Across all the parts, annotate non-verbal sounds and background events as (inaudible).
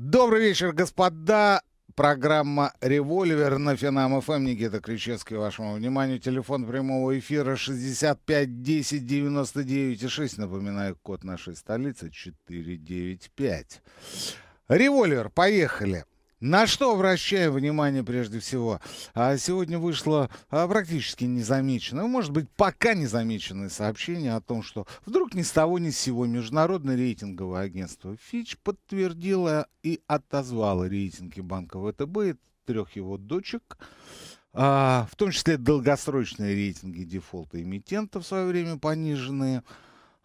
Добрый вечер, господа. Программа «Револьвер» на Финам ФМ. Эм. Никита Кричевский, вашему вниманию. Телефон прямого эфира 65 10 99 6. Напоминаю, код нашей столицы 495. «Револьвер», поехали. Поехали. На что обращаю внимание прежде всего? А сегодня вышло а, практически незамеченное, ну, может быть, пока незамеченное сообщение о том, что вдруг ни с того ни с сего международное рейтинговое агентство Fitch подтвердило и отозвало рейтинги банка ВТБ и трех его дочек, а, в том числе долгосрочные рейтинги дефолта эмитента в свое время пониженные –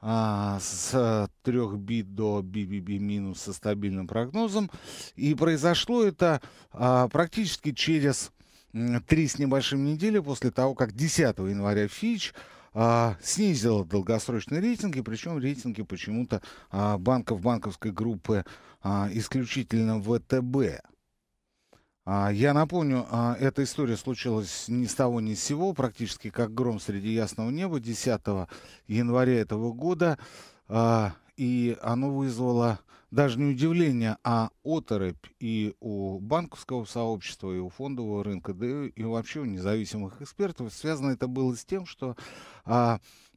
а, с 3 э, бит до BBB минус со стабильным прогнозом. И произошло это а, практически через три с небольшим недели после того, как 10 января Фич а, снизил долгосрочные рейтинги, причем рейтинги почему-то банков банковской группы исключительно ВТБ. А, я напомню, а, эта история случилась ни с того ни с сего, практически как гром среди ясного неба 10 января этого года. А, и оно вызвало даже не удивление, а оторопь и у банковского сообщества, и у фондового рынка, да и вообще у независимых экспертов. Связано это было с тем, что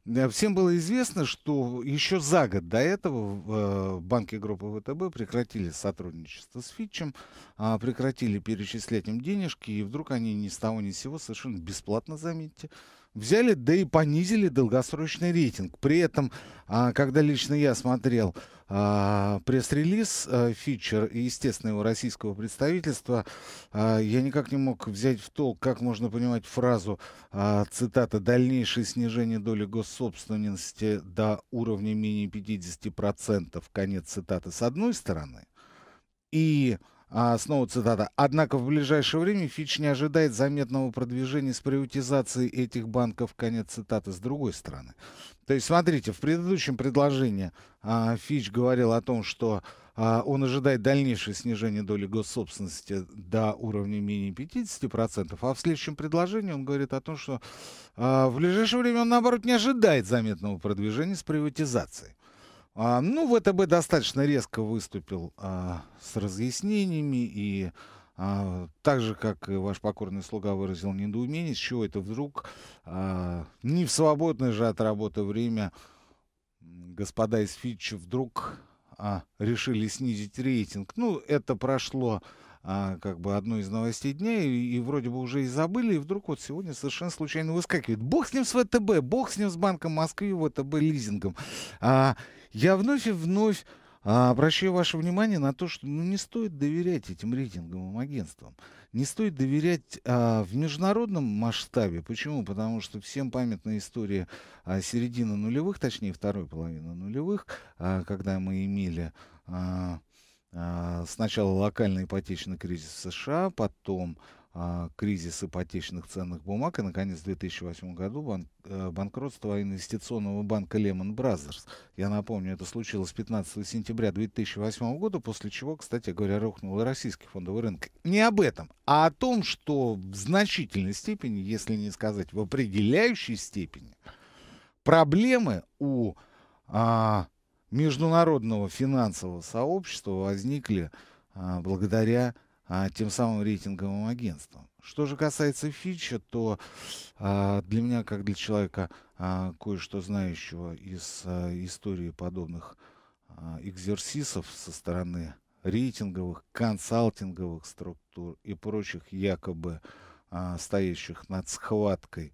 Э, всем было известно, что еще за год до этого э, банки группы ВТБ прекратили сотрудничество с Фитчем, а, прекратили перечислять им денежки, и вдруг они ни с того ни с сего совершенно бесплатно, заметьте, взяли, да и понизили долгосрочный рейтинг. При этом, а, когда лично я смотрел а, пресс-релиз а, Фичер естественно, его российского представительства, я никак не мог взять в толк, как можно понимать фразу, цитата, «дальнейшее снижение доли госсобственности до уровня менее 50%», конец цитаты, с одной стороны, и а, снова цитата. «Однако в ближайшее время Фич не ожидает заметного продвижения с приватизацией этих банков». Конец цитаты с другой стороны. То есть, смотрите, в предыдущем предложении а, Фич говорил о том, что а, он ожидает дальнейшее снижение доли госсобственности до уровня менее 50%, а в следующем предложении он говорит о том, что а, в ближайшее время он, наоборот, не ожидает заметного продвижения с приватизацией. А, ну, ВТБ достаточно резко выступил а, с разъяснениями и а, так же, как и ваш покорный слуга выразил недоумение, с чего это вдруг а, не в свободное же от работы время господа из Фитча вдруг а, решили снизить рейтинг. Ну, это прошло а, как бы одну из новостей дня, и, и вроде бы уже и забыли, и вдруг вот сегодня совершенно случайно выскакивает. Бог с ним с ВТБ, бог с ним с Банком Москвы, ВТБ лизингом. А, я вновь и вновь а, обращаю ваше внимание на то, что ну, не стоит доверять этим рейтинговым агентствам. Не стоит доверять а, в международном масштабе. Почему? Потому что всем памятна история а, середины нулевых, точнее второй половины нулевых, а, когда мы имели... А, а, сначала локальный ипотечный кризис в США, потом а, кризис ипотечных ценных бумаг и, наконец, в 2008 году банк, э, банкротство инвестиционного банка Lehman Brothers. Я напомню, это случилось 15 сентября 2008 года, после чего, кстати говоря, рухнул российский фондовый рынок. Не об этом, а о том, что в значительной степени, если не сказать в определяющей степени, проблемы у а, международного финансового сообщества возникли а, благодаря а, тем самым рейтинговым агентствам. Что же касается Фича, то а, для меня, как для человека, а, кое-что знающего из а, истории подобных а, экзерсисов со стороны рейтинговых, консалтинговых структур и прочих якобы а, стоящих над схваткой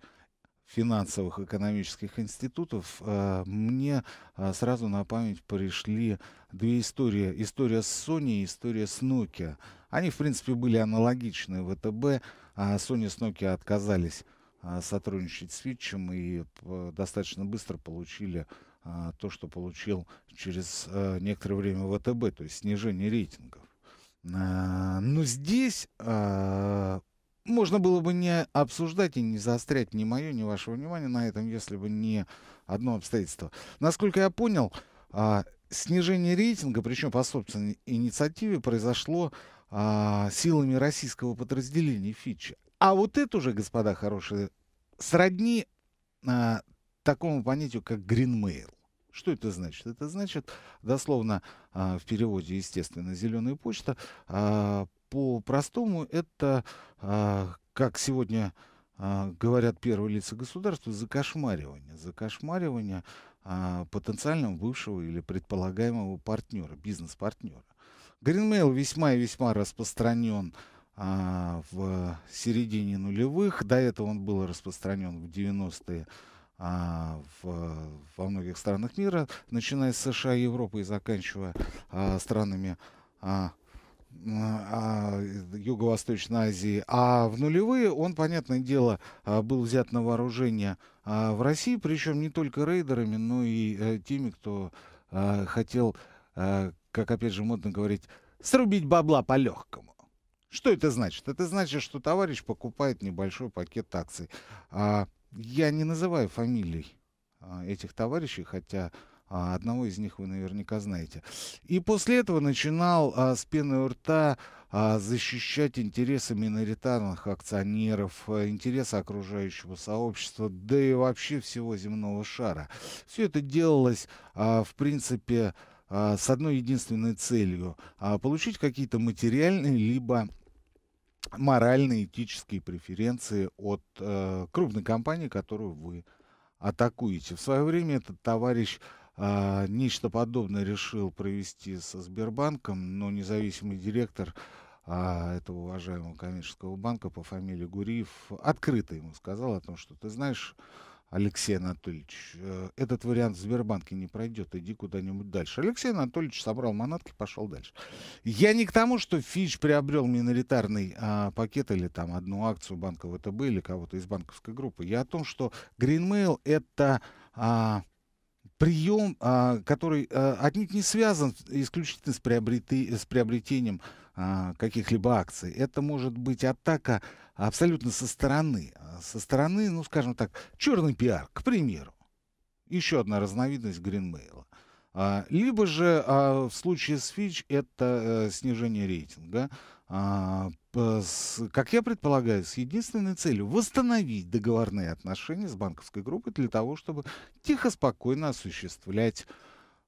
финансовых экономических институтов, э, мне э, сразу на память пришли две истории. История с Sony и история с Nokia. Они, в принципе, были аналогичны ВТБ, а Sony с Nokia отказались э, сотрудничать с Витчем и достаточно быстро получили то, что получил через некоторое время ВТБ, то есть снижение рейтингов. Но здесь можно было бы не обсуждать и не заострять ни мое, ни ваше внимание на этом, если бы не одно обстоятельство. Насколько я понял, а, снижение рейтинга, причем по собственной инициативе, произошло а, силами российского подразделения Фичи. А вот это уже, господа хорошие, сродни а, такому понятию, как Greenmail. Что это значит? Это значит, дословно в переводе, естественно, зеленая почта, по-простому это, а, как сегодня а, говорят первые лица государства, закошмаривание. Закошмаривание а, потенциального бывшего или предполагаемого партнера, бизнес-партнера. Гринмейл весьма и весьма распространен а, в середине нулевых. До этого он был распространен в 90-е а, в, во многих странах мира, начиная с США и Европы и заканчивая а, странами а, а, Юго-Восточной Азии. А в нулевые он, понятное дело, а, был взят на вооружение а, в России, причем не только рейдерами, но и э, теми, кто хотел, как опять же модно говорить, срубить бабла по-легкому. Что это значит? Это значит, что товарищ покупает небольшой пакет акций. Я не называю фамилий этих товарищей, хотя а, одного из них вы наверняка знаете. И после этого начинал а, с пены у рта а, защищать интересы миноритарных акционеров, э, интересы окружающего сообщества, да и вообще всего земного шара. Все это делалось, а, в принципе, а, с одной единственной целью а, – получить какие-то материальные либо моральные, этические преференции от э, крупной компании, которую вы атакуете. В свое время этот товарищ а, нечто подобное решил провести со Сбербанком, но независимый директор а, этого уважаемого коммерческого банка по фамилии Гуриев открыто ему сказал о том, что ты знаешь, Алексей Анатольевич, э, этот вариант в Сбербанке не пройдет, иди куда-нибудь дальше. Алексей Анатольевич собрал манатки, пошел дальше. Я не к тому, что Фич приобрел миноритарный а, пакет или там одну акцию банка ВТБ или кого-то из банковской группы. Я о том, что Greenmail это а, прием, а, который а, отнюдь не связан исключительно с, приобрети, с приобретением а, каких-либо акций. Это может быть атака абсолютно со стороны. Со стороны, ну, скажем так, черный пиар, к примеру. Еще одна разновидность гринмейла. Либо же в случае с Fitch это э, снижение рейтинга, Э, как я предполагаю, с единственной целью восстановить договорные отношения с банковской группой для того, чтобы тихо, спокойно осуществлять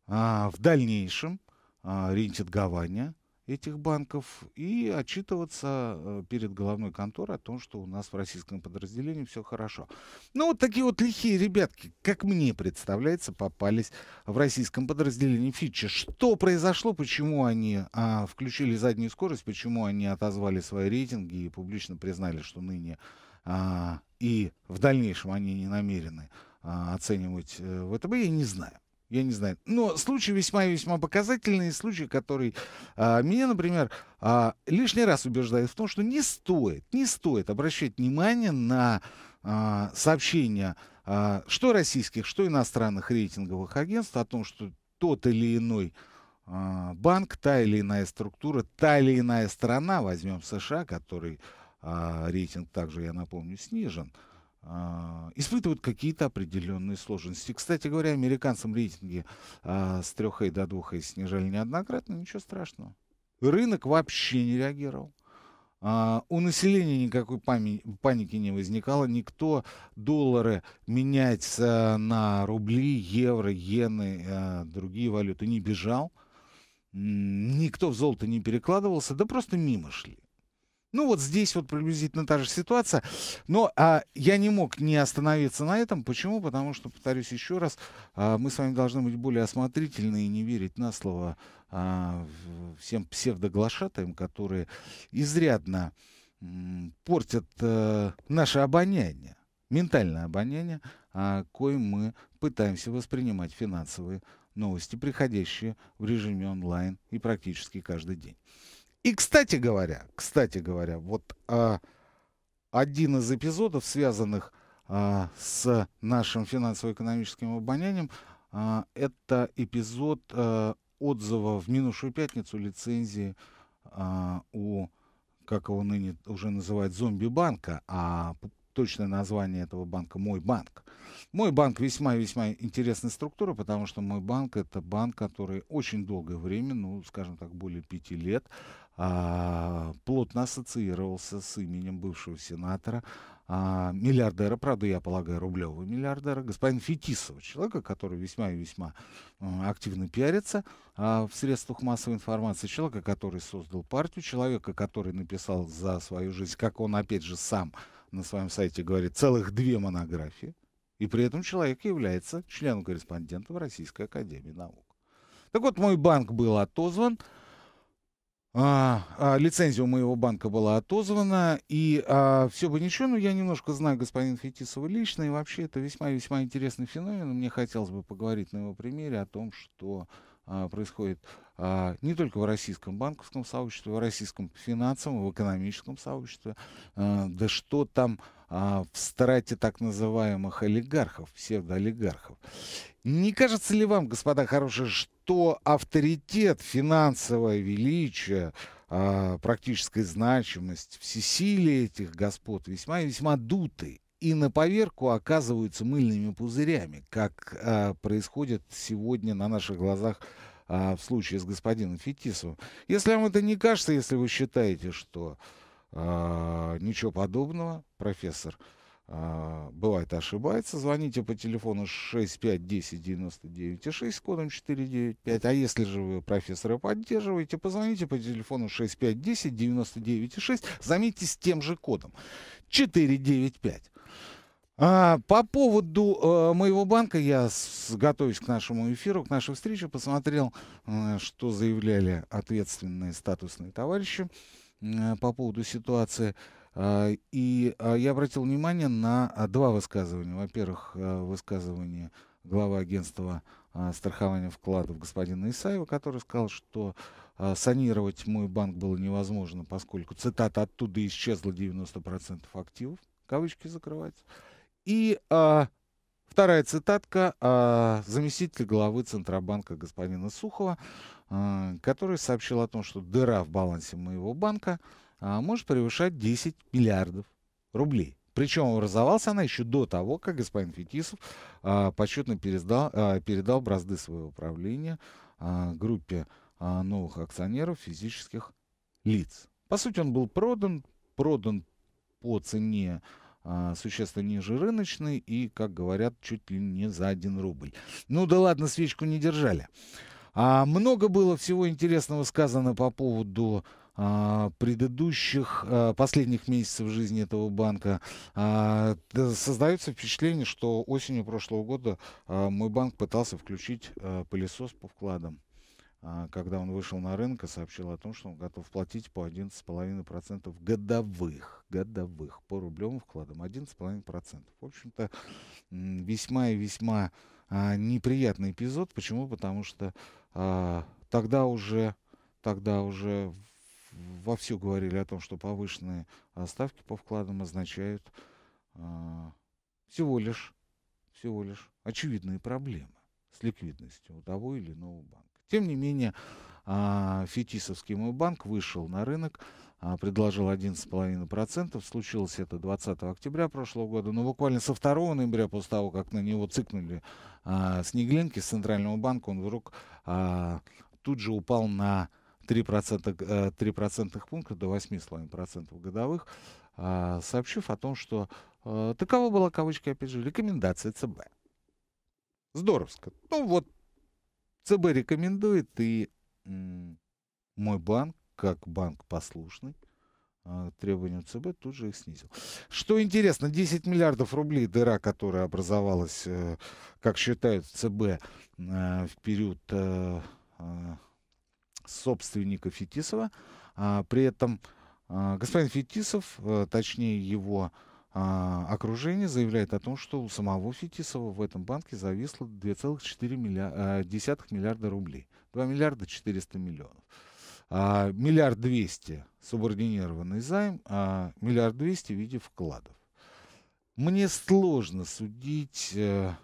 а, в дальнейшем а, реинтегрование этих банков и отчитываться э, перед головной конторой о том, что у нас в российском подразделении все хорошо. Ну, вот такие вот лихие ребятки, как мне представляется, попались в российском подразделении Фитча. Что произошло, почему они а, включили заднюю скорость, почему они отозвали свои рейтинги и публично признали, что ныне а, и в дальнейшем они не намерены а, оценивать э, ВТБ, я не знаю я не знаю. Но случай весьма и весьма показательный, случай, который а, меня, например, а, лишний раз убеждает в том, что не стоит, не стоит обращать внимание на а, сообщения а, что российских, что иностранных рейтинговых агентств о том, что тот или иной а, банк, та или иная структура, та или иная страна, возьмем США, который а, рейтинг также, я напомню, снижен, а, а, испытывают какие-то определенные сложности. Кстати говоря, американцам рейтинги а, с 3 до 2 снижали неоднократно, ничего страшного. Рынок вообще не реагировал. А, у населения никакой паники не возникало. Никто доллары менять на рубли, евро, иены, другие валюты не бежал. Никто в золото не перекладывался, да просто мимо шли. Ну вот здесь вот приблизительно та же ситуация. Но а, я не мог не остановиться на этом. Почему? Потому что, повторюсь еще раз, а, мы с вами должны быть более осмотрительны и не верить на слово а, всем псевдоглашатаям, которые изрядно портят а, наше обоняние, ментальное обоняние, а, коим мы пытаемся воспринимать финансовые новости, приходящие в режиме онлайн и практически каждый день. И, кстати говоря, кстати говоря, вот а, один из эпизодов, связанных а, с нашим финансово-экономическим обонянием, а, это эпизод а, отзыва в минувшую пятницу лицензии а, у, как его ныне уже называют, зомби-банка, а точное название этого банка «Мой банк». «Мой банк» весьма-весьма интересная структура, потому что «Мой банк» — это банк, который очень долгое время, ну, скажем так, более пяти лет, а, плотно ассоциировался с именем бывшего сенатора, а, миллиардера, правда, я полагаю, рублевого миллиардера, господин Фетисова, человека, который весьма и весьма активно пиарится а, в средствах массовой информации, человека, который создал партию, человека, который написал за свою жизнь, как он, опять же, сам на своем сайте говорит, целых две монографии, и при этом человек является членом-корреспондентом Российской Академии Наук. Так вот, мой банк был отозван, а, а, лицензия у моего банка была отозвана, и а, все бы ничего, но я немножко знаю господина Фетисова лично, и вообще это весьма-весьма интересный феномен. Мне хотелось бы поговорить на его примере о том, что а, происходит а, не только в российском банковском сообществе, в российском финансовом, в экономическом сообществе, а, да что там а, в страте так называемых олигархов, псевдоолигархов. Не кажется ли вам, господа хорошие, что то авторитет финансовое величие, а, практическая значимость, всесилие этих господ весьма и весьма дуты. И на поверку оказываются мыльными пузырями, как а, происходит сегодня на наших глазах а, в случае с господином Фетисовым. Если вам это не кажется, если вы считаете, что ничего подобного, профессор, а, бывает ошибается, звоните по телефону 6510-99-6 с кодом 495, а если же вы профессора поддерживаете, позвоните по телефону 6510-99-6, заметьте, с тем же кодом 495. А, по поводу э, моего банка, я с, готовясь к нашему эфиру, к нашей встрече, посмотрел, э, что заявляли ответственные статусные товарищи э, по поводу ситуации. А, и а, я обратил внимание на а, два высказывания. Во-первых, высказывание главы агентства страхования вкладов господина Исаева, который сказал, что санировать мой банк было невозможно, поскольку, цитата, оттуда исчезло 90% активов, кавычки закрываются. И а, вторая цитатка а, заместителя главы Центробанка господина Сухова, а, который сообщил о том, что дыра в балансе моего банка – а, может превышать 10 миллиардов рублей. Причем образовался она еще до того, как господин Фетисов а, почетно передал, а, передал бразды своего правления а, группе а, новых акционеров физических лиц. По сути, он был продан, продан по цене а, существенно ниже рыночной и, как говорят, чуть ли не за 1 рубль. Ну да ладно, свечку не держали. А, много было всего интересного сказано по поводу а, предыдущих, а, последних месяцев жизни этого банка. А, создается впечатление, что осенью прошлого года мой банк пытался включить пылесос по вкладам когда он вышел на рынок и сообщил о том, что он готов платить по 11,5% годовых, годовых по рублевым вкладам, 11,5%. В общем-то, весьма и весьма неприятный эпизод. Почему? Потому что тогда уже, тогда уже вовсю говорили о том, что повышенные а, ставки по вкладам означают э, всего лишь, всего лишь очевидные проблемы с ликвидностью у того или иного банка. Тем не менее, э, Фетисовский мой банк вышел на рынок, э, предложил 11,5%. Случилось это 20 октября прошлого года, но буквально со 2 ноября, после того, как на него цикнули э, снеглинки с Центрального банка, он вдруг э, тут же упал на 3%, э, процентных пункта до 8,5% годовых, а, сообщив о том, что э, такова была, кавычка, опять же, рекомендация ЦБ. Здоровско. Ну вот, ЦБ рекомендует, и мой банк, как банк послушный, э, требованиям ЦБ, тут же их снизил. Что интересно, 10 миллиардов рублей дыра, которая образовалась, как считают ЦБ, в период собственника Фетисова. А, при этом а, господин Фетисов, э, точнее его а, окружение, заявляет о том, что у самого Фетисова в этом банке зависло 2,4 миллиарда, э, миллиарда рублей. 2 миллиарда 400 миллионов. Миллиард двести субординированный займ, а миллиард двести в виде вкладов. Мне сложно судить э,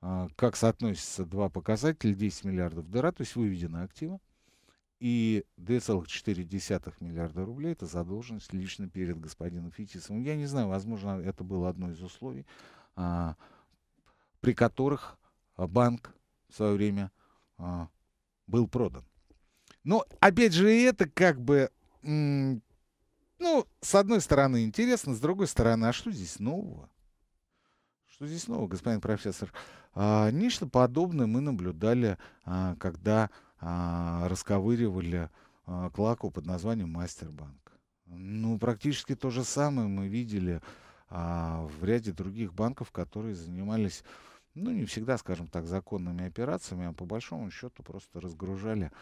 как соотносятся два показателя, 10 миллиардов дыра, то есть выведено актива, и 2,4 миллиарда рублей это задолженность лично перед господином Фитисовым. Я не знаю, возможно, это было одно из условий, а, при которых а, банк в свое время а, был продан. Но опять же, это как бы, ну, с одной стороны интересно, с другой стороны, а что здесь нового? Что здесь нового, господин профессор? А, нечто подобное мы наблюдали, а, когда а, расковыривали а, клаку под названием Мастербанк. Ну, практически то же самое мы видели а, в ряде других банков, которые занимались, ну, не всегда, скажем так, законными операциями, а по большому счету просто разгружали,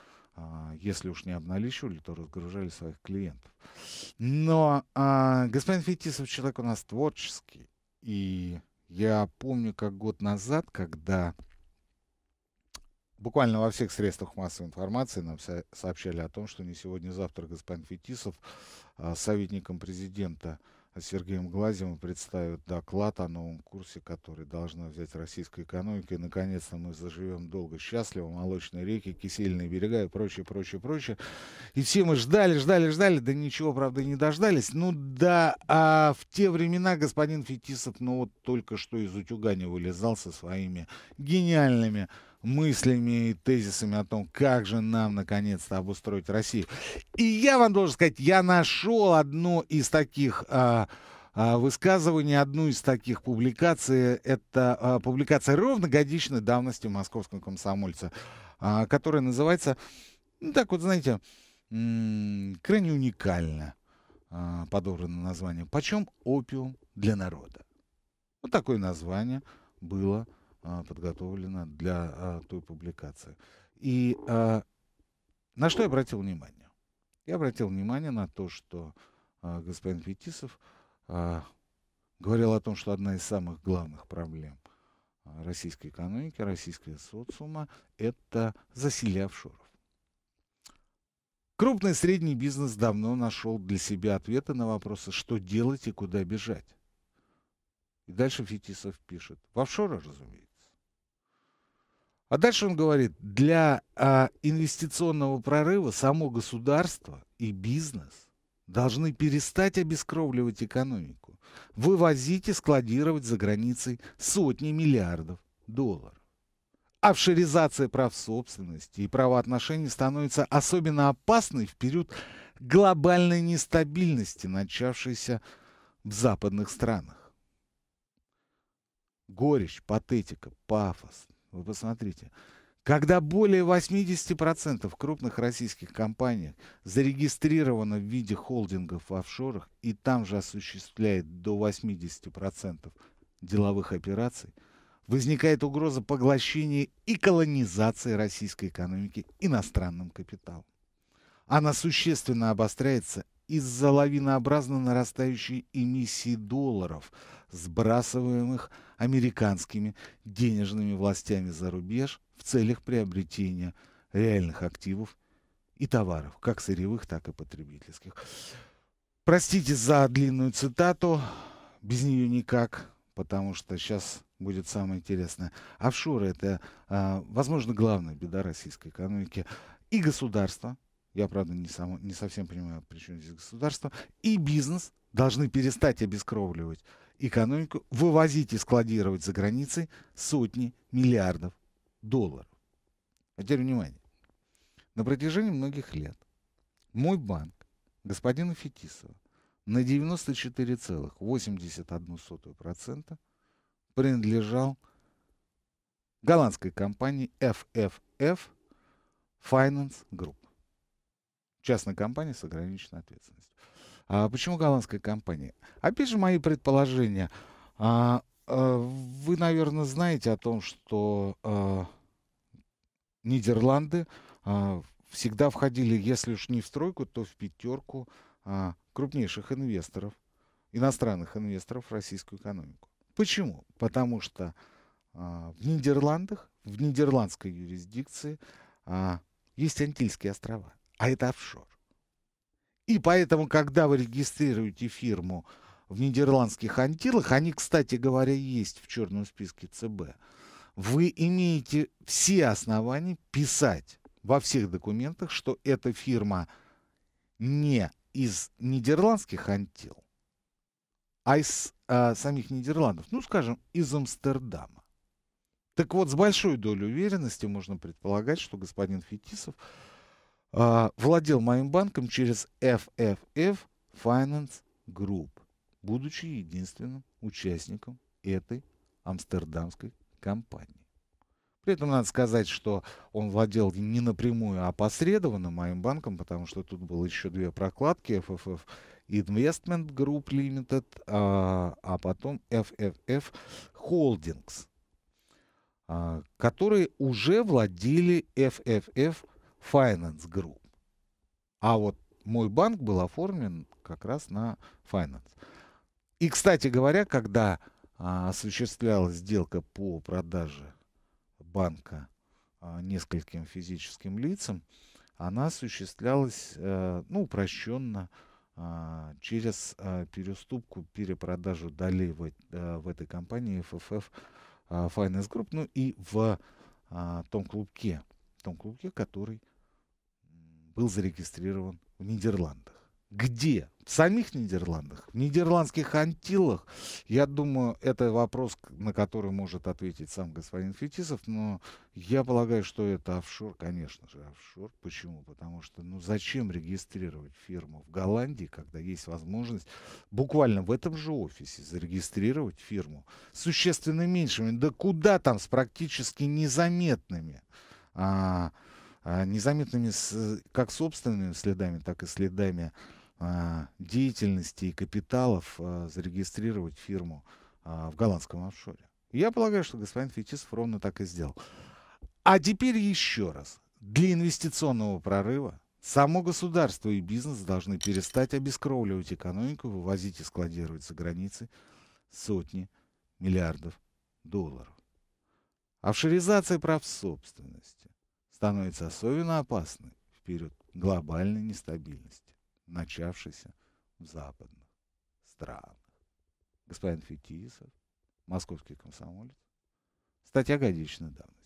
если уж не обналичивали, то разгружали своих клиентов. Но а, господин Фетисов человек у нас творческий, и я помню, как год назад, когда Буквально во всех средствах массовой информации нам сообщали о том, что не сегодня-завтра а господин Фетисов а, с советником президента Сергеем Глазевым представит доклад о новом курсе, который должна взять российская экономика. И, наконец-то, мы заживем долго, счастливо. Молочные реки, кисельные берега и прочее, прочее, прочее. И все мы ждали, ждали, ждали. Да ничего, правда, не дождались. Ну да, а в те времена господин Фетисов, ну вот только что из утюга не вылезал со своими гениальными мыслями и тезисами о том, как же нам наконец-то обустроить Россию. И я вам должен сказать, я нашел одно из таких а, а, высказываний, одну из таких публикаций. Это а, публикация ровно годичной давности московского комсомольца, а, которая называется, ну так вот, знаете, крайне уникально а, подобрано название. Почем опиум для народа? Вот такое название было а, подготовлена для а, той публикации. И а, на что я обратил внимание? Я обратил внимание на то, что господин Фетисов говорил о том, что одна из самых главных проблем российской экономики, российского социума – это засилие офшоров. Крупный и средний бизнес давно нашел для себя ответы на вопросы, что делать и куда бежать. И дальше Фетисов пишет. В офшоры, разумеется. А дальше он говорит, для а, инвестиционного прорыва само государство и бизнес должны перестать обескровливать экономику, вывозить и складировать за границей сотни миллиардов долларов. Офшоризация прав собственности и правоотношений становится особенно опасной в период глобальной нестабильности, начавшейся в западных странах. Горечь, патетика, пафос, вы посмотрите. Когда более 80% крупных российских компаний зарегистрировано в виде холдингов в офшорах и там же осуществляет до 80% деловых операций, возникает угроза поглощения и колонизации российской экономики иностранным капиталом. Она существенно обостряется из-за лавинообразно нарастающей эмиссии долларов, сбрасываемых американскими денежными властями за рубеж в целях приобретения реальных активов и товаров, как сырьевых, так и потребительских. Простите за длинную цитату, без нее никак, потому что сейчас будет самое интересное. Офшоры — это, а, возможно, главная беда российской экономики и государства, я, правда, не, сам, не совсем понимаю, при чем здесь государство, и бизнес должны перестать обескровливать экономику, вывозить и складировать за границей сотни миллиардов долларов. А теперь внимание. На протяжении многих лет мой банк господина Фетисова на 94,81% принадлежал голландской компании FFF Finance Group частная компания с ограниченной ответственностью. А почему голландская компания? Опять же, мои предположения. А, а, вы, наверное, знаете о том, что а, Нидерланды а, всегда входили, если уж не в стройку, то в пятерку а, крупнейших инвесторов, иностранных инвесторов в российскую экономику. Почему? Потому что а, в Нидерландах, в нидерландской юрисдикции а, есть Антильские острова а это офшор. И поэтому, когда вы регистрируете фирму в Нидерландских Антилах, они, кстати говоря, есть в черном списке ЦБ, вы имеете все основания писать во всех документах, что эта фирма не из Нидерландских Антил, а из а, самих Нидерландов, ну, скажем, из Амстердама. Так вот, с большой долей уверенности можно предполагать, что господин Фетисов а, владел моим банком через FFF Finance Group, будучи единственным участником этой амстердамской компании. При этом надо сказать, что он владел не напрямую, а опосредованно моим банком, потому что тут было еще две прокладки FFF Investment Group Limited, а, а потом FFF Holdings, а, которые уже владели FFF Finance Group. А вот мой банк был оформлен как раз на Finance. И, кстати говоря, когда а, осуществлялась сделка по продаже банка а, нескольким физическим лицам, она осуществлялась, а, ну, упрощенно, а, через а, переуступку, перепродажу долей в, а, в этой компании FFF а, Finance Group, ну и в а, том клубке, том клубке, который был зарегистрирован в Нидерландах. Где? В самих Нидерландах, в Нидерландских Антилах. Я думаю, это вопрос, на который может ответить сам господин Фетисов, но я полагаю, что это офшор, конечно же, офшор. Почему? Потому что, ну, зачем регистрировать фирму в Голландии, когда есть возможность буквально в этом же офисе зарегистрировать фирму существенно меньшими, да куда там, с практически незаметными а, а, незаметными как собственными следами, так и следами а, деятельности и капиталов а, зарегистрировать фирму в голландском офшоре. Я полагаю, что господин Фетисов ровно так и сделал. А теперь еще раз. Для инвестиционного прорыва само государство и бизнес должны перестать обескровливать экономику, вывозить и складировать за границей сотни миллиардов долларов. Офшоризация прав собственности становится особенно опасной в период глобальной нестабильности, начавшейся в западных странах. Господин Фетисов, московский комсомолец, статья годичной давности.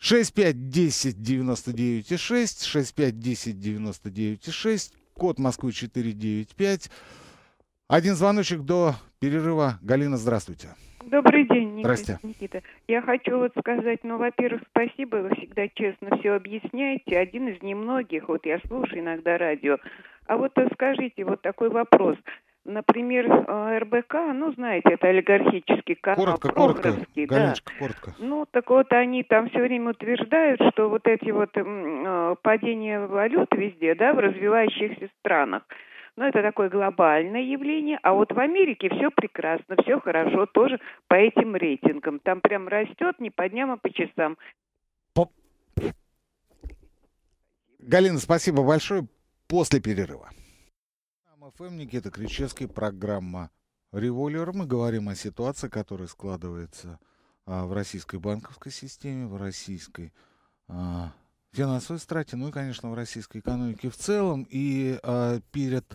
6510996 6510996 код Москвы 495. Один звоночек до перерыва. Галина, здравствуйте. Добрый день, Никита. Здрасте. Никита. Я хочу вот сказать, ну, во-первых, спасибо, вы всегда честно все объясняете. Один из немногих, вот я слушаю иногда радио. А вот скажите, вот такой вопрос. Например, э, РБК, ну, знаете, это олигархический канал. Коротко, коротко, Галечка, да. коротко. Ну, так вот, они там все время утверждают, что вот эти вот э, падения валют везде, да, в развивающихся странах – но ну, это такое глобальное явление. А вот в Америке все прекрасно, все хорошо тоже по этим рейтингам. Там прям растет не по дням, а по часам. Галина, спасибо большое. После перерыва. ФМ Никита Кричевский, программа «Револьвер». Мы говорим о ситуации, которая складывается а, в российской банковской системе, в российской а, финансовой страте, ну и, конечно, в российской экономике в целом. И э, перед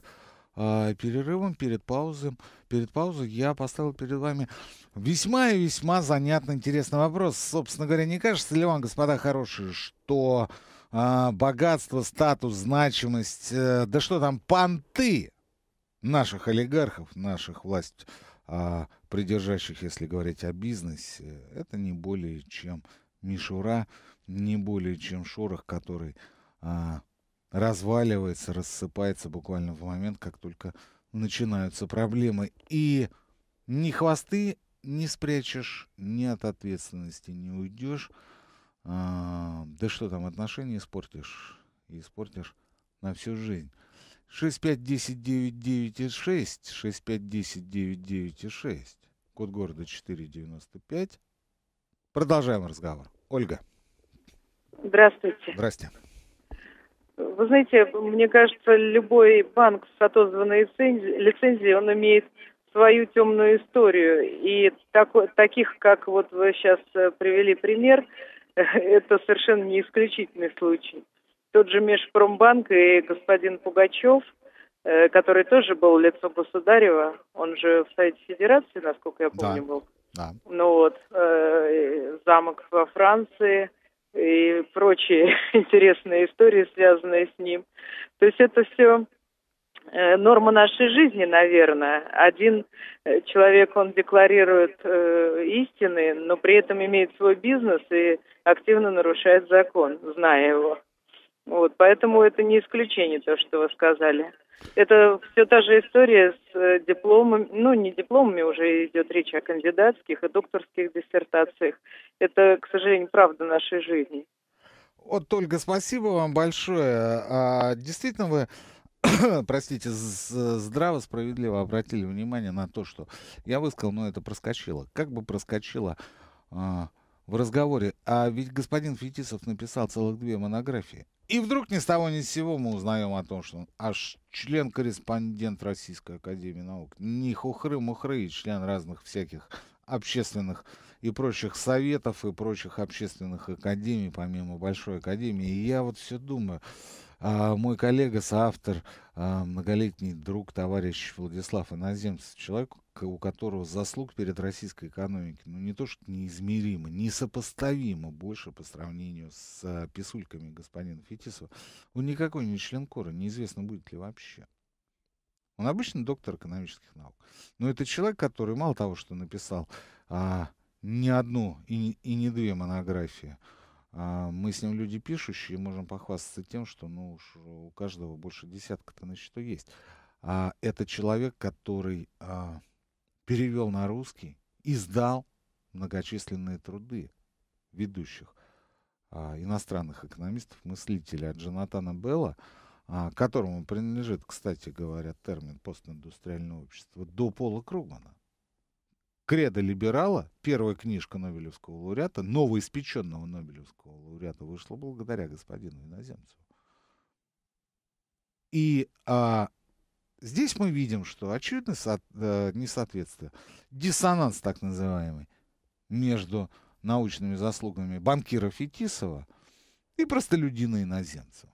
э, перерывом, перед паузой, перед паузой я поставил перед вами весьма и весьма занятный, интересный вопрос. Собственно говоря, не кажется ли вам, господа хорошие, что э, богатство, статус, значимость, э, да что там, понты наших олигархов, наших власть э, придержащих, если говорить о бизнесе, это не более чем мишура, не более чем шорох, который а, разваливается, рассыпается буквально в момент, как только начинаются проблемы. И ни хвосты не спрячешь, ни от ответственности не уйдешь. А, да что там, отношения испортишь. И испортишь на всю жизнь. 6510996, 6510996, код города 495. Продолжаем разговор. Ольга. Здравствуйте. Здрасте. Вы знаете, мне кажется, любой банк с отозванной лицензией, он имеет свою темную историю. И так, таких, как вот вы сейчас э, привели пример, (laughs) это совершенно не исключительный случай. Тот же Межпромбанк и господин Пугачев, э, который тоже был лицо Государева, он же в Совете Федерации, насколько я помню, да. был. Да. Ну вот, э, замок во Франции – и прочие (laughs) интересные истории, связанные с ним. То есть это все э, норма нашей жизни, наверное. Один э, человек, он декларирует э, истины, но при этом имеет свой бизнес и активно нарушает закон, зная его. Вот, поэтому это не исключение то, что вы сказали. Это все та же история с э, дипломами, ну не дипломами, уже идет речь о кандидатских и докторских диссертациях. Это, к сожалению, правда нашей жизни. Вот, Ольга, спасибо вам большое. А, действительно, вы (coughs) простите, здраво, справедливо обратили внимание на то, что я высказал, но это проскочило. Как бы проскочило а, в разговоре, а ведь господин Фетисов написал целых две монографии. И вдруг ни с того ни с сего мы узнаем о том, что он аж член-корреспондент Российской Академии Наук. Не хухры-мухры и член разных всяких общественных и прочих советов, и прочих общественных академий, помимо Большой Академии. И я вот все думаю, а, мой коллега, соавтор, а, многолетний друг, товарищ Владислав Иноземцев, человек, у которого заслуг перед российской экономикой, ну не то что неизмеримо, несопоставимо больше по сравнению с а, писульками господина Фетисова, он никакой не член кора, неизвестно будет ли вообще. Он обычный доктор экономических наук. Но это человек, который мало того, что написал а, не одну и, и не две монографии, а, мы с ним люди пишущие, можем похвастаться тем, что ну, уж у каждого больше десятка-то на счету есть. А, это человек, который а, перевел на русский, издал многочисленные труды ведущих а, иностранных экономистов, мыслителей от Джонатана Белла, а, которому принадлежит, кстати говоря, термин постиндустриальное общество, до Пола Кругмана. «Кредо либерала», первая книжка Нобелевского лауреата, новоиспеченного Нобелевского лауреата, вышла благодаря господину иноземцу. И а, Здесь мы видим, что очевидно со, э, несоответствие. Диссонанс так называемый между научными заслугами банкира Фетисова и простолюдина иноземцев.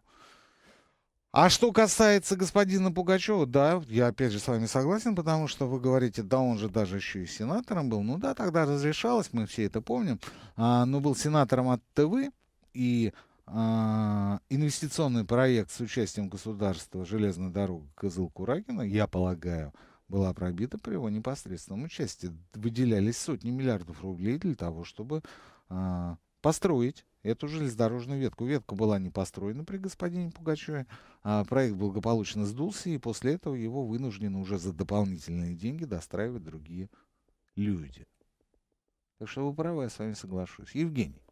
А что касается господина Пугачева, да, я опять же с вами согласен, потому что вы говорите, да, он же даже еще и сенатором был. Ну да, тогда разрешалось, мы все это помним. А, но был сенатором от ТВ, и а, инвестиционный проект с участием государства «Железная дорога Кызыл-Курагина», я полагаю, была пробита при его непосредственном участии. Выделялись сотни миллиардов рублей для того, чтобы а, построить эту железнодорожную ветку. Ветка была не построена при господине Пугачеве, а проект благополучно сдулся, и после этого его вынуждены уже за дополнительные деньги достраивать другие люди. Так что вы правы, я с вами соглашусь. Евгений.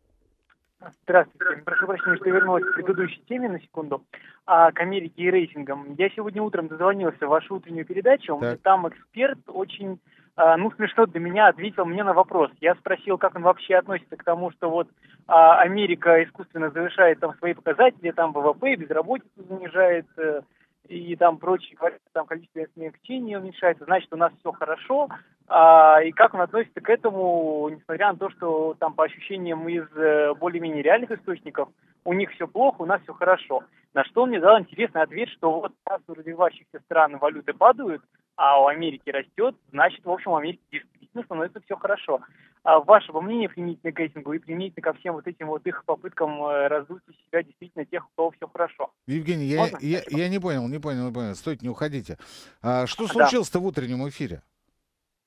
Здравствуйте. Прошу прощения, что вернулась к предыдущей теме на секунду, а, к Америке и рейтингам. Я сегодня утром дозвонился в вашу утреннюю передачу, так. и там эксперт очень, а, ну, смешно для меня ответил мне на вопрос. Я спросил, как он вообще относится к тому, что вот а, Америка искусственно завышает там свои показатели, там ВВП, безработица занижает, э, и там прочие, там количество смягчений уменьшается, значит, у нас все хорошо, а, и как он относится к этому, несмотря на то, что там по ощущениям из э, более-менее реальных источников у них все плохо, у нас все хорошо. На что он мне дал интересный ответ, что вот раз у развивающихся стран валюты падают, а у Америки растет, значит, в общем, у Америки действительно становится все хорошо. А ваше мнение применительно к этому и применительно ко всем вот этим вот их попыткам э, раздуть из себя действительно тех, у кого все хорошо. Евгений, я, я, я не понял, не понял, не понял. Стойте, не уходите. А, что случилось-то да. в утреннем эфире?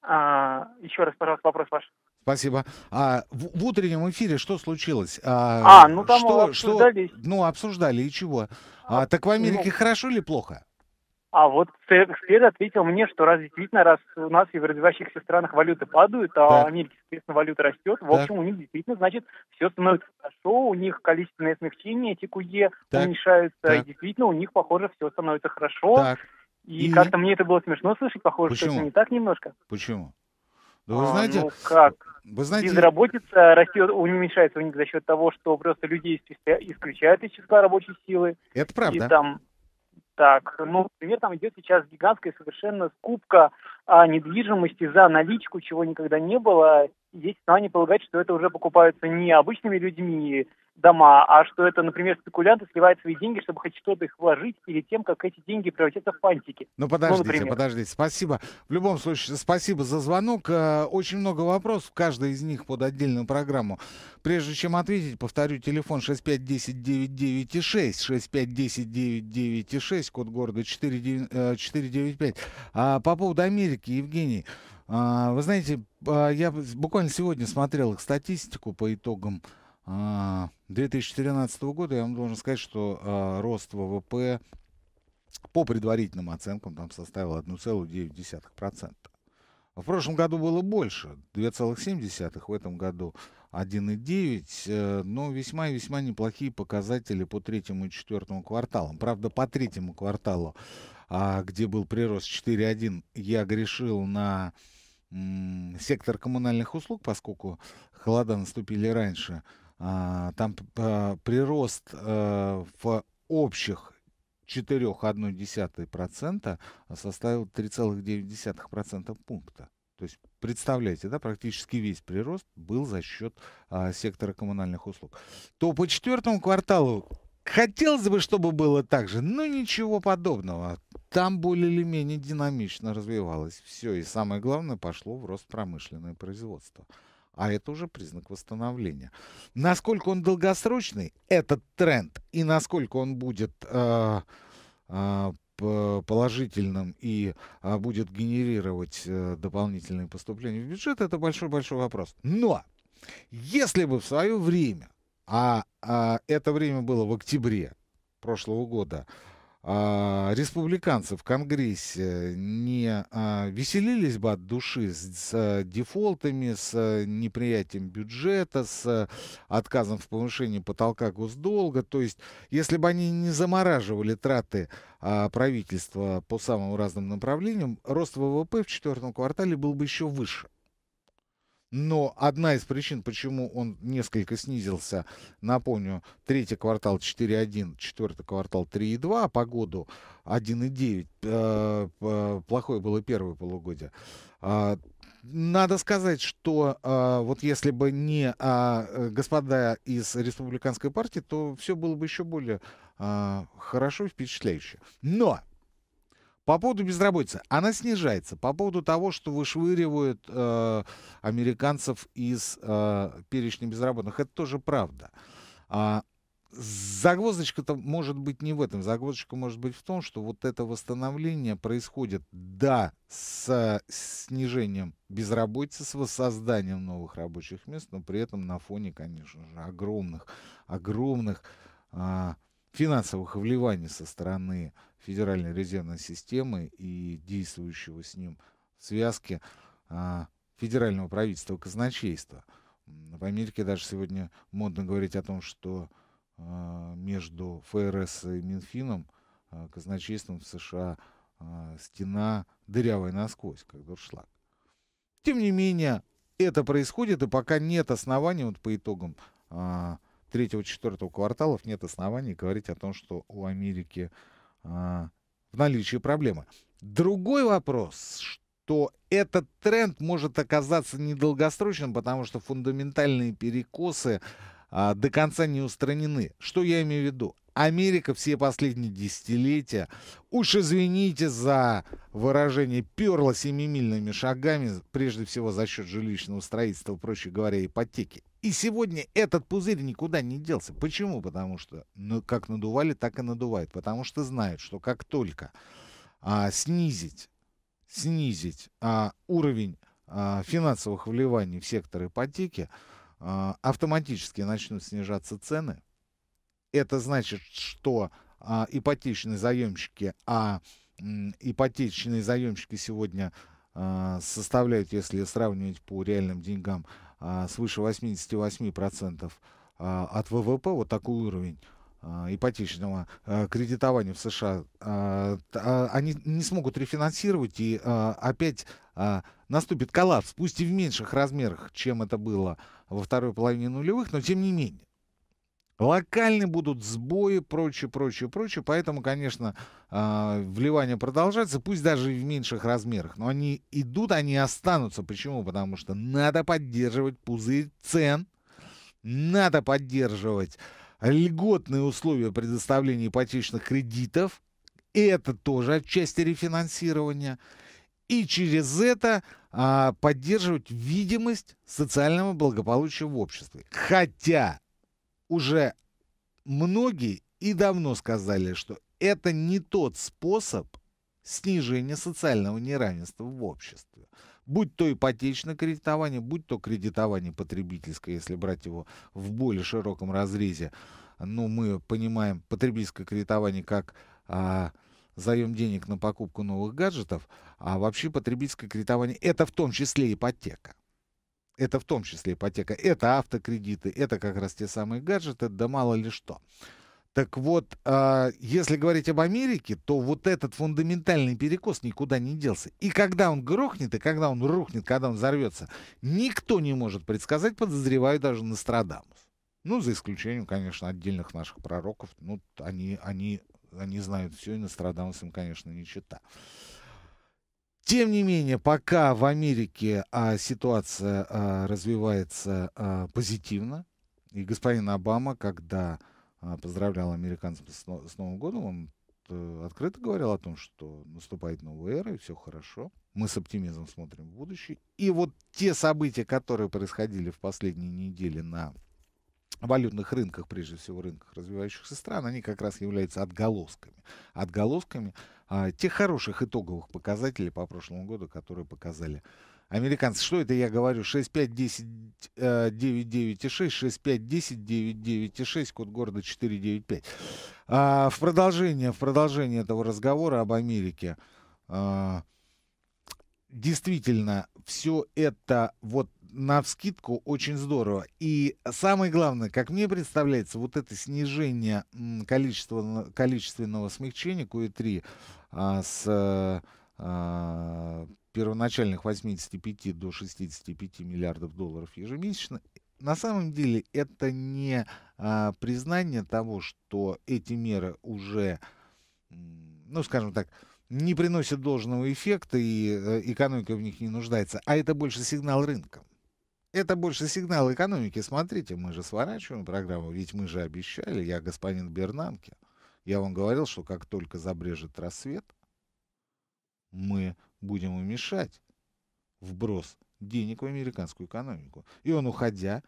А, еще раз, пожалуйста, вопрос ваш. Спасибо. А в, в утреннем эфире что случилось? А, а ну там что, обсуждали. Что, ну, обсуждали, и чего? А, а, так в ну, Америке ну, хорошо или плохо? А вот эксперт ответил мне, что раз действительно, раз у нас и в развивающихся странах валюты падают, а в Америке, соответственно, валюта растет, в общем, у них действительно, значит, все становится хорошо, у них количественное смягчение, эти куе уменьшаются, так. действительно, у них, похоже, все становится хорошо. Так и, и как-то мне это было смешно слышать, похоже, Почему? что это не так немножко. Почему? Да вы а, знаете, а, ну как? Вы знаете... Безработица растет, уменьшается у них за счет того, что просто людей исключают из числа рабочей силы. Это правда. И там, так, ну, например, там идет сейчас гигантская совершенно скупка а, недвижимости за наличку, чего никогда не было. Есть основания полагать, что это уже покупаются не обычными людьми, дома, а что это, например, спекулянты сливают свои деньги, чтобы хоть что-то их вложить перед тем, как эти деньги превратятся в фантики. Ну, ну подождите, ну, подождите. Спасибо. В любом случае, спасибо за звонок. Э, очень много вопросов, каждый из них под отдельную программу. Прежде чем ответить, повторю, телефон 6510996, 6510996, код города 495. Э, а по поводу Америки, Евгений, э, вы знаете, я буквально сегодня смотрел их статистику по итогам 2013 а, года, я вам должен сказать, что а, рост ВВП по предварительным оценкам там составил 1,9%. В прошлом году было больше, 2,7, в этом году 1,9, э, но весьма и весьма неплохие показатели по третьему и четвертому кварталам. Правда, по третьему кварталу, а, где был прирост 4,1, я грешил на сектор коммунальных услуг, поскольку холода наступили раньше – а, там а, прирост э, в общих 4,1% составил 3,9% пункта. То есть, представляете, да, практически весь прирост был за счет а, сектора коммунальных услуг. То по четвертому кварталу хотелось бы, чтобы было так же, но ничего подобного. Там более или менее динамично развивалось все. И самое главное, пошло в рост промышленное производство а это уже признак восстановления. Насколько он долгосрочный, этот тренд, и насколько он будет э, э, положительным и э, будет генерировать э, дополнительные поступления в бюджет, это большой-большой вопрос. Но если бы в свое время, а, а это время было в октябре прошлого года, а, республиканцы в Конгрессе не а, веселились бы от души с, с дефолтами, с а, неприятием бюджета, с отказом в повышении потолка госдолга. То есть, если бы они не замораживали траты а, правительства по самым разным направлениям, рост ВВП в четвертом квартале был бы еще выше. Но одна из причин, почему он несколько снизился, напомню, третий квартал 4,1, четвертый квартал 3,2, а по году 1,9, э, плохое было первое полугодие. А, надо сказать, что э, вот если бы не э, господа из республиканской партии, то все было бы еще более э, хорошо и впечатляюще. Но по поводу безработицы, она снижается. По поводу того, что вышвыривают э, американцев из э, перечня безработных, это тоже правда. А, загвоздочка-то может быть не в этом. Загвоздочка может быть в том, что вот это восстановление происходит, да, с, снижением безработицы, с воссозданием новых рабочих мест, но при этом на фоне, конечно же, огромных, огромных... Э, финансовых вливаний со стороны Федеральной резервной системы и действующего с ним связки а, федерального правительства казначейства. В Америке даже сегодня модно говорить о том, что а, между ФРС и Минфином, а, казначейством в США а, стена дырявая насквозь, как дуршлаг. Тем не менее, это происходит, и пока нет оснований, вот по итогам третьего-четвертого кварталов нет оснований говорить о том, что у Америки а, в наличии проблемы. Другой вопрос, что этот тренд может оказаться недолгосрочным, потому что фундаментальные перекосы а, до конца не устранены. Что я имею в виду? Америка все последние десятилетия, уж извините за выражение, перла семимильными шагами, прежде всего за счет жилищного строительства, проще говоря, ипотеки. И сегодня этот пузырь никуда не делся. Почему? Потому что ну, как надували, так и надувают. Потому что знают, что как только а, снизить, снизить а, уровень а, финансовых вливаний в сектор ипотеки, а, автоматически начнут снижаться цены. Это значит, что а, ипотечные заемщики, а ипотечные заемщики сегодня а, составляют, если сравнивать по реальным деньгам, а, свыше 88% а, от ВВП, вот такой уровень а, ипотечного а, кредитования в США, они не смогут рефинансировать и опять наступит коллапс, пусть и в меньших размерах, чем это было во второй половине нулевых, но тем не менее. Локальные будут сбои, прочее, прочее, прочее. Поэтому, конечно, а, вливание продолжается, пусть даже в меньших размерах. Но они идут, они останутся. Почему? Потому что надо поддерживать пузырь цен, надо поддерживать льготные условия предоставления ипотечных кредитов. Это тоже отчасти рефинансирования. И через это а, поддерживать видимость социального благополучия в обществе. Хотя уже многие и давно сказали, что это не тот способ снижения социального неравенства в обществе. Будь то ипотечное кредитование, будь то кредитование потребительское, если брать его в более широком разрезе. Ну, мы понимаем потребительское кредитование как а, заем денег на покупку новых гаджетов, а вообще потребительское кредитование это в том числе ипотека. Это в том числе ипотека, это автокредиты, это как раз те самые гаджеты, да мало ли что. Так вот, а, если говорить об Америке, то вот этот фундаментальный перекос никуда не делся. И когда он грохнет, и когда он рухнет, когда он взорвется, никто не может предсказать, подозреваю даже Нострадамус. Ну, за исключением, конечно, отдельных наших пророков. Ну, они, они, они знают все, и Нострадамус им, конечно, не чита. Тем не менее, пока в Америке а, ситуация а, развивается а, позитивно, и господин Обама, когда а, поздравлял американцев с, с Новым годом, он а, открыто говорил о том, что наступает новая эра, и все хорошо. Мы с оптимизмом смотрим в будущее. И вот те события, которые происходили в последние недели на валютных рынках, прежде всего рынках развивающихся стран, они как раз являются отголосками. Отголосками а, тех хороших итоговых показателей по прошлому году, которые показали американцы. Что это я говорю? 6, 5, 10, 9, 9 и 6, 6, 5, 10, 9, 9 и 6, код города 4, 9, 5. А, в, продолжение, в продолжение этого разговора об Америке а, действительно все это вот на вскидку очень здорово. И самое главное, как мне представляется, вот это снижение количества, количественного смягчения QE3 а, с а, а, первоначальных 85 до 65 миллиардов долларов ежемесячно, на самом деле это не а, признание того, что эти меры уже, ну, скажем так, не приносят должного эффекта и э, экономика в них не нуждается, а это больше сигнал рынкам. Это больше сигнал экономики. Смотрите, мы же сворачиваем программу, ведь мы же обещали, я господин Бернанке, я вам говорил, что как только забрежет рассвет, мы будем умешать вброс денег в американскую экономику. И он, уходя,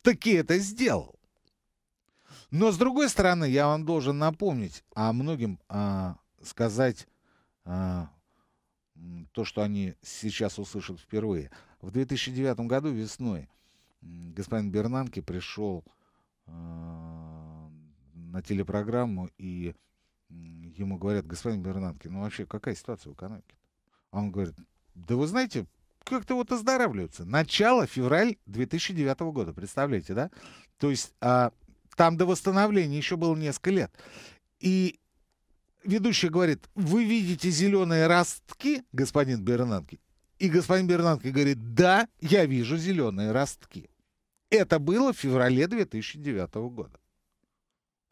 таки это сделал. Но, с другой стороны, я вам должен напомнить, а многим а, сказать а, то, что они сейчас услышат впервые. В 2009 году весной господин Бернанки пришел э, на телепрограмму, и ему говорят, господин Бернанки, ну вообще какая ситуация в экономике? -то? А он говорит, да вы знаете, как-то вот оздоравливаются. Начало февраль 2009 года, представляете, да? То есть а, там до восстановления еще было несколько лет. И ведущий говорит, вы видите зеленые ростки, господин Бернанки, и господин Бернанке говорит, да, я вижу зеленые ростки. Это было в феврале 2009 года.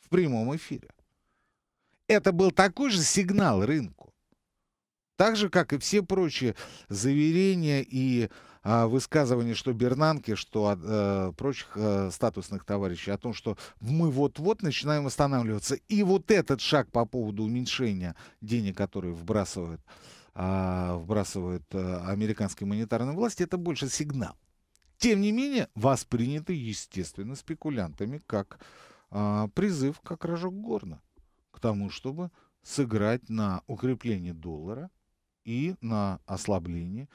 В прямом эфире. Это был такой же сигнал рынку. Так же, как и все прочие заверения и а, высказывания, что Бернанке, что а, прочих а, статусных товарищей, о том, что мы вот-вот начинаем восстанавливаться. И вот этот шаг по поводу уменьшения денег, которые вбрасывают а, вбрасывают а, э, американские монетарные власти, это больше сигнал. Тем не менее, воспринято естественно, спекулянтами как а, призыв, как рожок горна, к тому, чтобы сыграть на укрепление доллара и на ослабление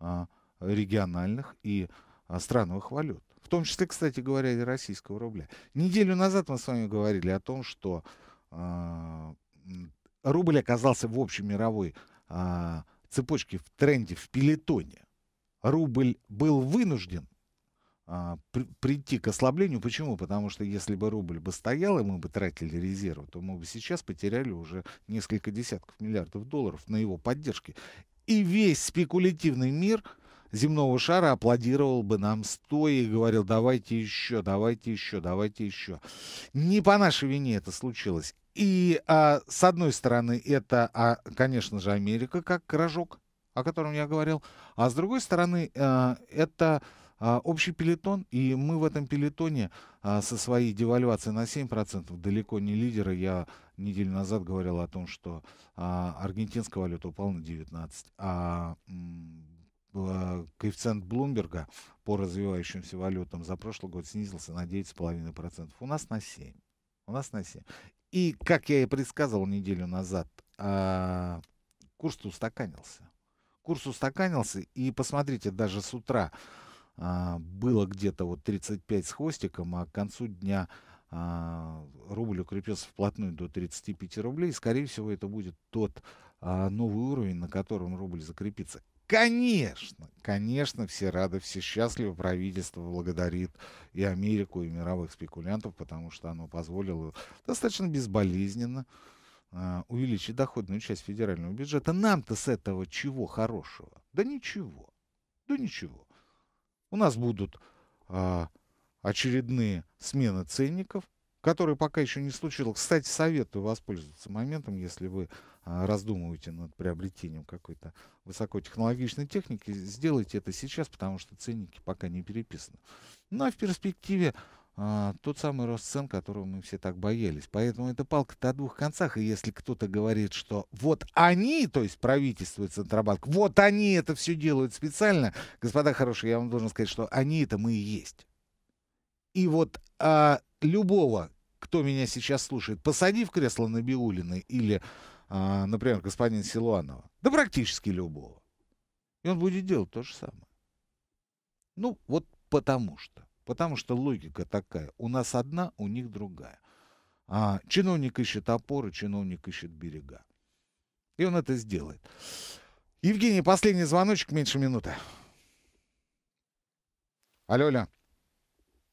а, региональных и а, страновых валют. В том числе, кстати говоря, и российского рубля. Неделю назад мы с вами говорили о том, что а, рубль оказался в общем мировой а, цепочки в тренде, в пелетоне, рубль был вынужден а, при, прийти к ослаблению. Почему? Потому что если бы рубль бы стоял, и мы бы тратили резервы, то мы бы сейчас потеряли уже несколько десятков миллиардов долларов на его поддержке. И весь спекулятивный мир – земного шара аплодировал бы нам стоя и говорил, давайте еще, давайте еще, давайте еще. Не по нашей вине это случилось. И а, с одной стороны, это, а, конечно же, Америка как рожок, о котором я говорил, а с другой стороны, а, это а, общий пелетон, и мы в этом пелетоне а, со своей девальвацией на 7% далеко не лидеры. Я неделю назад говорил о том, что а, аргентинская валюта упала на 19, а коэффициент Блумберга по развивающимся валютам за прошлый год снизился на 9,5%. У нас на 7. У нас на 7. И, как я и предсказывал неделю назад, а, курс устаканился. Курс устаканился, и посмотрите, даже с утра а, было где-то вот 35 с хвостиком, а к концу дня а, рубль укрепился вплотную до 35 рублей. Скорее всего, это будет тот новый уровень, на котором рубль закрепится. Конечно, конечно, все рады, все счастливы. Правительство благодарит и Америку, и мировых спекулянтов, потому что оно позволило достаточно безболезненно а, увеличить доходную часть федерального бюджета. Нам-то с этого чего хорошего? Да ничего. Да ничего. У нас будут э, очередные смены ценников, которое пока еще не случилось. Кстати, советую воспользоваться моментом, если вы а, раздумываете над приобретением какой-то высокотехнологичной техники, сделайте это сейчас, потому что ценники пока не переписаны. Ну а в перспективе а, тот самый рост цен, которого мы все так боялись. Поэтому эта палка о двух концах. И если кто-то говорит, что вот они, то есть правительство и Центробанк, вот они это все делают специально, господа хорошие, я вам должен сказать, что они это мы и есть. И вот а, любого, кто меня сейчас слушает, посади в кресло на Биулины или, э, например, господин Силуанова, да практически любого, и он будет делать то же самое. Ну, вот потому что. Потому что логика такая. У нас одна, у них другая. А, чиновник ищет опоры, чиновник ищет берега. И он это сделает. Евгений, последний звоночек, меньше минуты. Алло, Алло.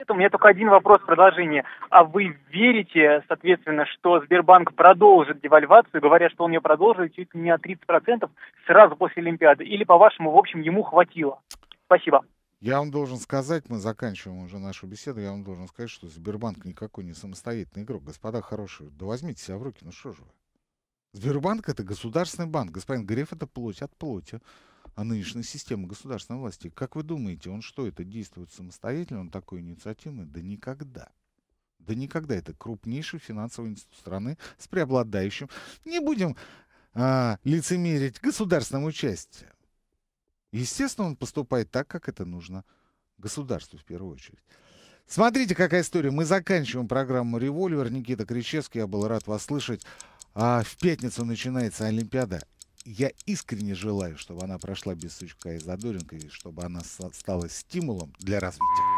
У меня только один вопрос в продолжение. А вы верите, соответственно, что Сбербанк продолжит девальвацию, говоря, что он ее продолжит чуть ли не на 30% сразу после Олимпиады? Или, по-вашему, в общем, ему хватило? Спасибо. Я вам должен сказать, мы заканчиваем уже нашу беседу, я вам должен сказать, что Сбербанк никакой не самостоятельный игрок. Господа хорошие, да возьмите себя в руки, ну что же вы. Сбербанк это государственный банк, господин Греф это плоть от плоти о нынешней системе государственной власти. Как вы думаете, он что, это действует самостоятельно, он такой инициативный? Да никогда. Да никогда. Это крупнейший финансовый институт страны с преобладающим. Не будем а, лицемерить государственным участием. Естественно, он поступает так, как это нужно государству в первую очередь. Смотрите, какая история. Мы заканчиваем программу «Револьвер». Никита Кричевский, я был рад вас слышать. А в пятницу начинается Олимпиада я искренне желаю, чтобы она прошла без сучка и задоринка, и чтобы она стала стимулом для развития.